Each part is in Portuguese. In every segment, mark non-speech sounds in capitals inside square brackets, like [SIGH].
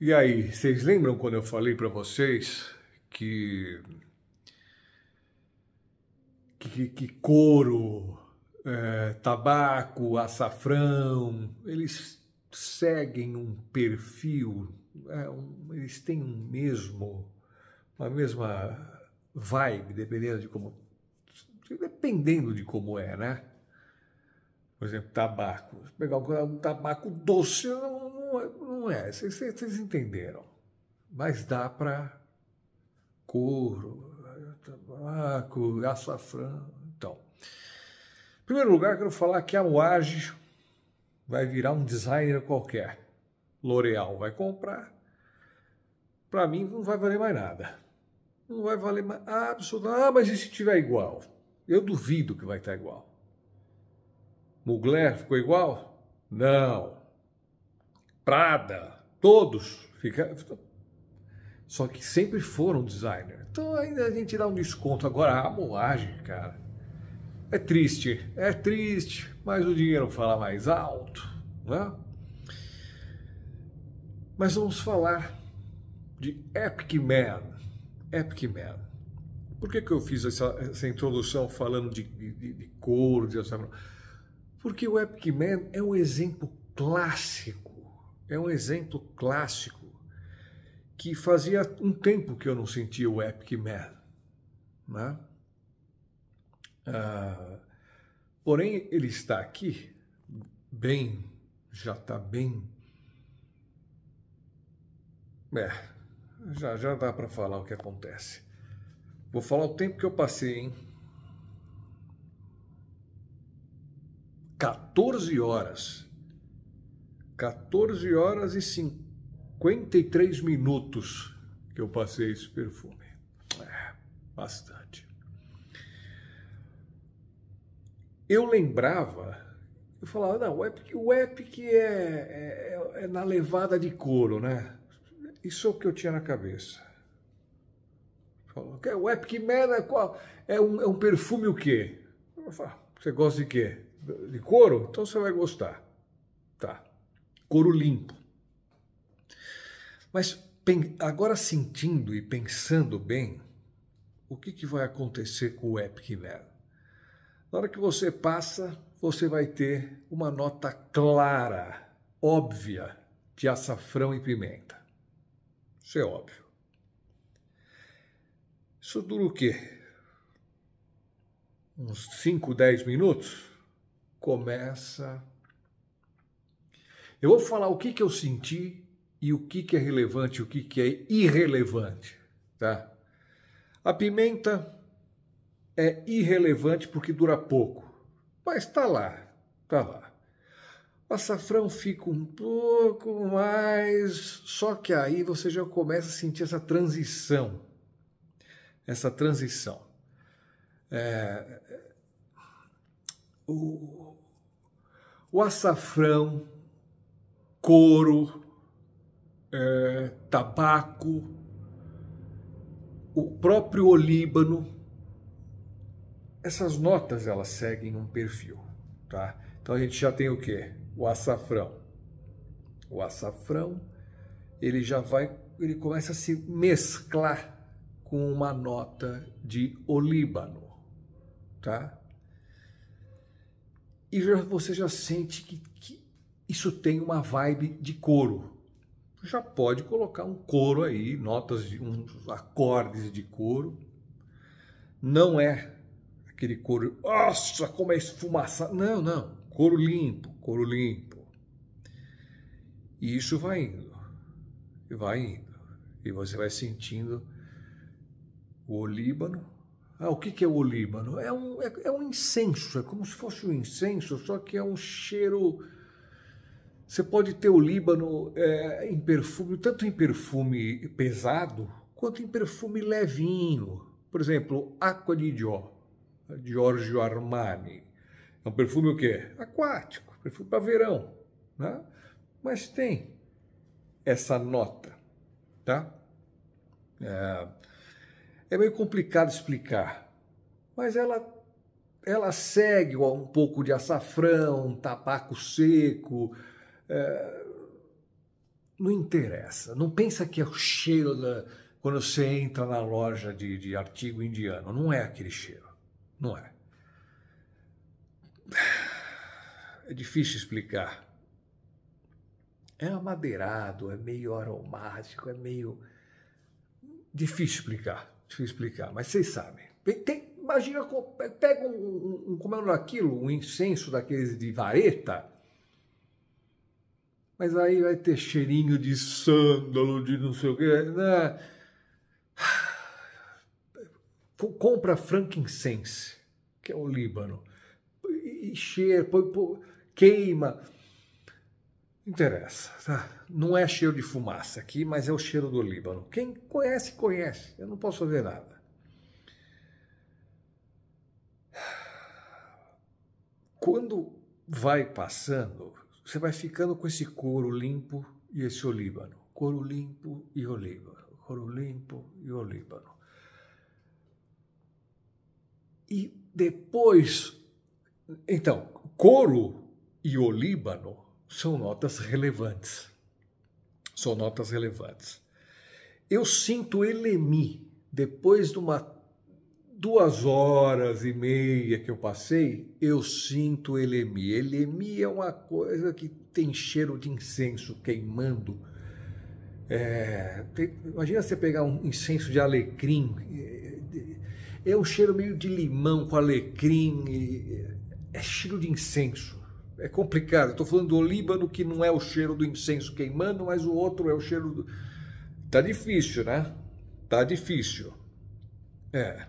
E aí, vocês lembram quando eu falei para vocês que, que, que couro, é, tabaco, açafrão, eles seguem um perfil, é, um, eles têm um mesmo, uma mesma vibe, dependendo de como, dependendo de como é, né? por exemplo, tabaco. Se pegar um tabaco doce, não, não, é. é. Vocês, entenderam. Mas dá para couro, tabaco, açafrão. Então, em primeiro lugar, quero falar que a Moage vai virar um designer qualquer. L'Oréal vai comprar. Para mim, não vai valer mais nada. Não vai valer mais absolutamente. Ah, mas e se tiver igual? Eu duvido que vai estar igual. Mugler ficou igual? Não. Prada, todos ficaram. Só que sempre foram designer. Então ainda a gente dá um desconto. Agora a moagem, cara. É triste, é triste, mas o dinheiro fala mais alto, né? Mas vamos falar de Epic Man. Epic Man. Por que, que eu fiz essa, essa introdução falando de, de, de cor, de orçamento? Porque o Epic Man é um exemplo clássico, é um exemplo clássico que fazia um tempo que eu não sentia o Epic Man. Né? Ah, porém, ele está aqui, bem, já está bem. É, já, já dá para falar o que acontece. Vou falar o tempo que eu passei, hein? 14 horas. 14 horas e 53 minutos que eu passei esse perfume. É, bastante. Eu lembrava, eu falava, não, o Epic, o Epic é, é, é, é na levada de couro, né? Isso é o que eu tinha na cabeça. Falou, o Epic Man é, qual, é, um, é um perfume o quê? Eu falava, ah, você gosta de quê? de couro, então você vai gostar. Tá. Couro limpo. Mas agora sentindo e pensando bem, o que, que vai acontecer com o Epic Nel? Na hora que você passa, você vai ter uma nota clara, óbvia, de açafrão e pimenta. Isso é óbvio. Isso dura o quê? Uns 5, 10 minutos? começa. Eu vou falar o que, que eu senti e o que, que é relevante e o que, que é irrelevante, tá? A pimenta é irrelevante porque dura pouco, mas tá lá, tá lá. O açafrão fica um pouco mais, só que aí você já começa a sentir essa transição, essa transição. É, o, o açafrão, couro, é, tabaco, o próprio olíbano. Essas notas elas seguem um perfil, tá? Então a gente já tem o que? O açafrão. O açafrão ele já vai, ele começa a se mesclar com uma nota de olíbano, tá? e já, você já sente que, que, isso tem uma vibe de coro. Já pode colocar um coro aí, notas, de, uns acordes de coro. Não é aquele couro, nossa, como é esfumaçado. Não, não, couro limpo, couro limpo. E isso vai indo, e vai indo. E você vai sentindo o olíbano ah, o que, é o Líbano? É um, é, é, um incenso, é como se fosse um incenso, só que é um cheiro. Você pode ter o Líbano é, em perfume, tanto em perfume pesado quanto em perfume levinho. Por exemplo, Aqua di Dior, Giorgio Armani. É um perfume o quê? Aquático, perfume para verão, né? Mas tem essa nota, tá? É, é meio complicado explicar, mas ela ela segue um pouco de açafrão, tabaco seco. É... Não interessa. Não pensa que é o cheiro da... quando você entra na loja de, de artigo indiano. Não é aquele cheiro. Não é. É difícil explicar. É amadeirado, é meio aromático, é meio. Difícil explicar. Deixa eu explicar, mas vocês sabem. Tem, imagina, pega um, um, como é aquilo, um incenso daqueles de vareta, mas aí vai ter cheirinho de sândalo, de não sei o quê. Né? Compra frankincense, que é o Líbano, e cheira, põe, põe, queima interessa, tá? Não é cheiro de fumaça aqui, mas é o cheiro do Líbano. Quem conhece, conhece. Eu não posso fazer nada. Quando vai passando, você vai ficando com esse couro limpo e esse olíbano. Couro limpo e olíbano. Couro limpo e olíbano. E depois. Então, couro e olíbano são notas relevantes. São notas relevantes. Eu sinto elemi depois de uma duas horas e meia que eu passei, eu sinto elemi. Elemi é uma coisa que tem cheiro de incenso queimando. É, tem, imagina você pegar um incenso de alecrim. É, é, é um cheiro meio de limão com alecrim. É, é cheiro de incenso é complicado. Estou falando do Líbano, que não é o cheiro do incenso queimando, mas o outro é o cheiro do. Tá difícil, né? Tá difícil. É.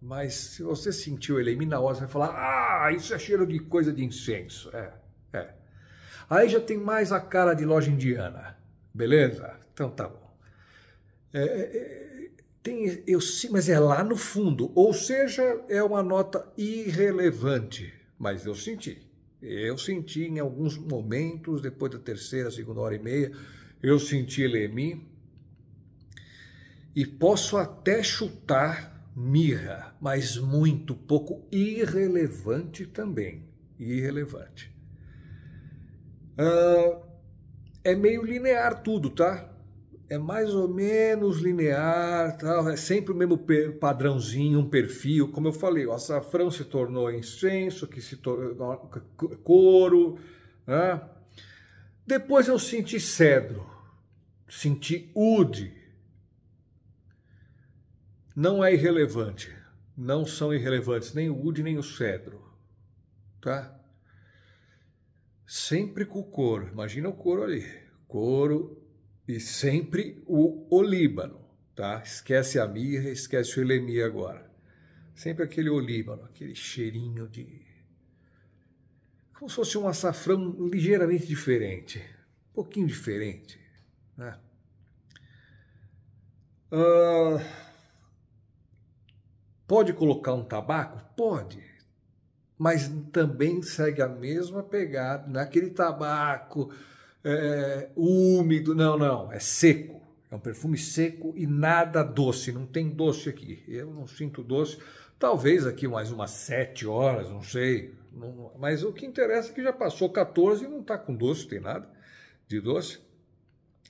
Mas se você sentiu ele aí na hora, você vai falar: ah, isso é cheiro de coisa de incenso. É, é. Aí já tem mais a cara de loja indiana. Beleza? Então tá bom. É, é, é tem, eu sim, mas é lá no fundo. Ou seja, é uma nota irrelevante. Mas eu senti. Eu senti em alguns momentos, depois da terceira, segunda hora e meia, eu senti Lemi. E posso até chutar mirra, mas muito pouco irrelevante também. Irrelevante. Uh, é meio linear tudo, tá? é mais ou menos linear, tal, é sempre o mesmo padrãozinho, um perfil. Como eu falei, o açafrão se tornou incenso, que se tornou couro. Né? Depois eu senti cedro, senti ude. Não é irrelevante, não são irrelevantes nem o ude nem o cedro, tá? Sempre com o couro, imagina o couro ali, couro, e sempre o Olíbano, tá? Esquece a mirra, esquece o elemia agora. Sempre aquele Olíbano, aquele cheirinho de como se fosse um açafrão ligeiramente diferente, um pouquinho diferente, né? Uh... Pode colocar um tabaco? Pode. Mas também segue a mesma pegada naquele né? tabaco é, é, úmido. Não, não, é seco. É um perfume seco e nada doce, não tem doce aqui. Eu não sinto doce. Talvez aqui mais umas sete horas, não sei. mas o que interessa é que já passou 14 e não está com doce, tem nada de doce.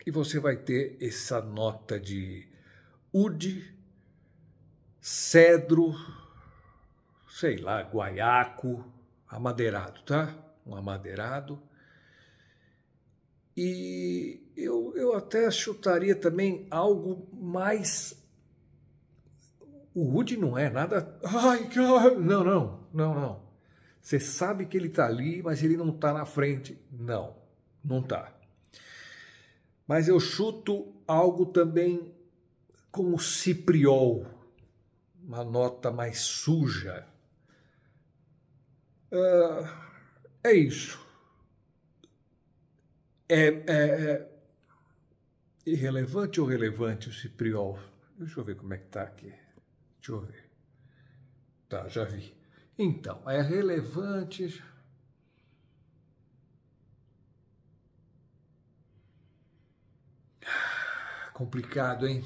E você vai ter essa nota de ude, cedro, sei lá, guaiaco, amadeirado, tá? Um amadeirado e eu, eu até chutaria também algo mais. O Rude não é nada. Ai, Não, não, não, não. Você sabe que ele está ali, mas ele não está na frente. Não, não está. Mas eu chuto algo também como cipriol, uma nota mais suja. Uh, é isso. É, é, é irrelevante ou relevante o cipriol? Deixa eu ver como é que tá aqui. Deixa eu ver. Tá, já vi. Então, é relevante. Complicado, hein?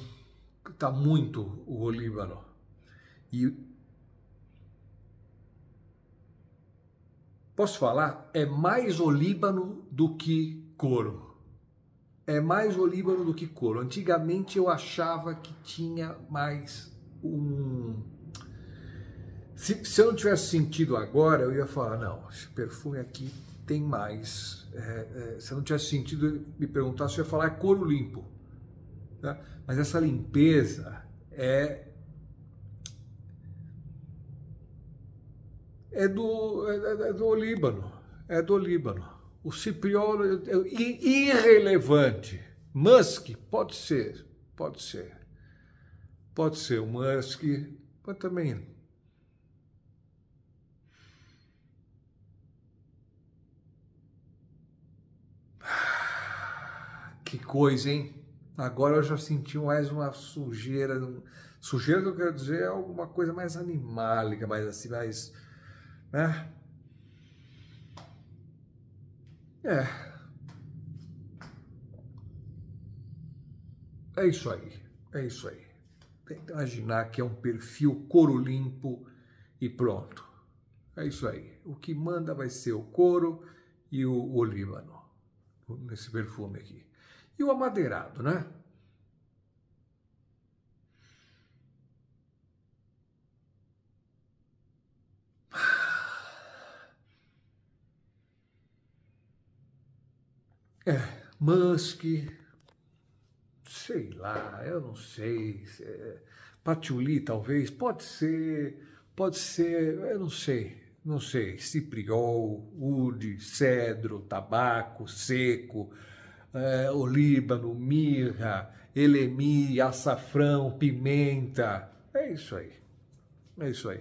Tá muito o Líbano. E posso falar, é mais o Líbano do que couro. É mais olíbano do que couro. Antigamente eu achava que tinha mais um. Se, se eu não tivesse sentido agora, eu ia falar: não, esse perfume aqui tem mais. É, é, se eu não tivesse sentido me perguntar, se eu ia falar: é couro limpo. Né? Mas essa limpeza é é do, é, é, é do Líbano, é do Líbano o Cipriolo irrelevante. Musk, pode ser, pode ser. Pode ser o Musk, mas também. Ah, que coisa, hein? Agora eu já senti mais uma sujeira. Sujeira que eu quero dizer é alguma coisa mais animálica, mais assim, mais. né? É. É isso aí. É isso aí. Tenta imaginar que é um perfil couro limpo e pronto. É isso aí. O que manda vai ser o couro e o olíbano nesse perfume aqui. E o amadeirado, né? É, Musk, sei lá, eu não sei, é, talvez, pode ser, pode ser, eu não sei, não sei, cipriol, ude, cedro, tabaco, seco, é, olíbano, mirra, elemi, açafrão, pimenta, é isso aí, é isso aí.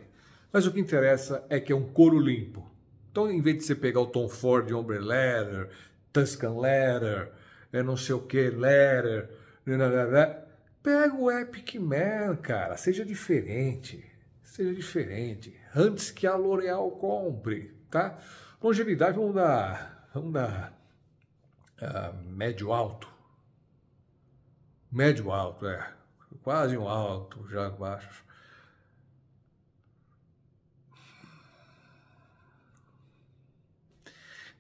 Mas o que interessa é que é um couro limpo. Então, em vez de você pegar o Tom Ford Ombre Leather, Tuscan Letter, é não sei o que, Letter, né, né, né, pega o Epic Man, cara, seja diferente, seja diferente, antes que a L'Oréal compre, tá? Longevidade, vamos dar, vamos dar uh, médio alto, médio alto, é, quase um alto, já baixo.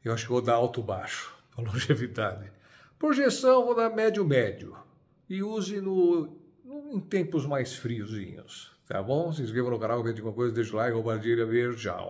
Eu acho que vou dar alto baixo a [LAUGHS] longevidade. Projeção, vou dar médio-médio. E use no, no, em tempos mais friozinhos. Tá bom? Se inscreva no canal, comente alguma coisa, deixa o like, compartilha, beijo, tchau.